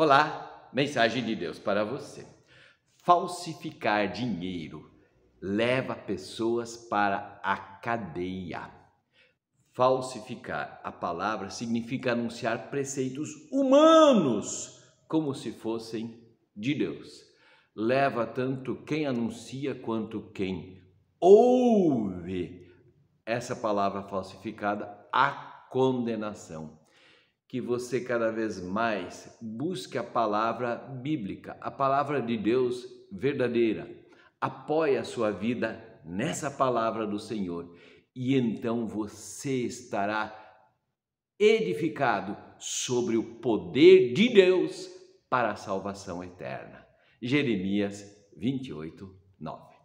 Olá, mensagem de Deus para você. Falsificar dinheiro leva pessoas para a cadeia. Falsificar a palavra significa anunciar preceitos humanos como se fossem de Deus. Leva tanto quem anuncia quanto quem ouve essa palavra falsificada à condenação que você cada vez mais busque a palavra bíblica, a palavra de Deus verdadeira. Apoie a sua vida nessa palavra do Senhor e então você estará edificado sobre o poder de Deus para a salvação eterna. Jeremias 28, 9.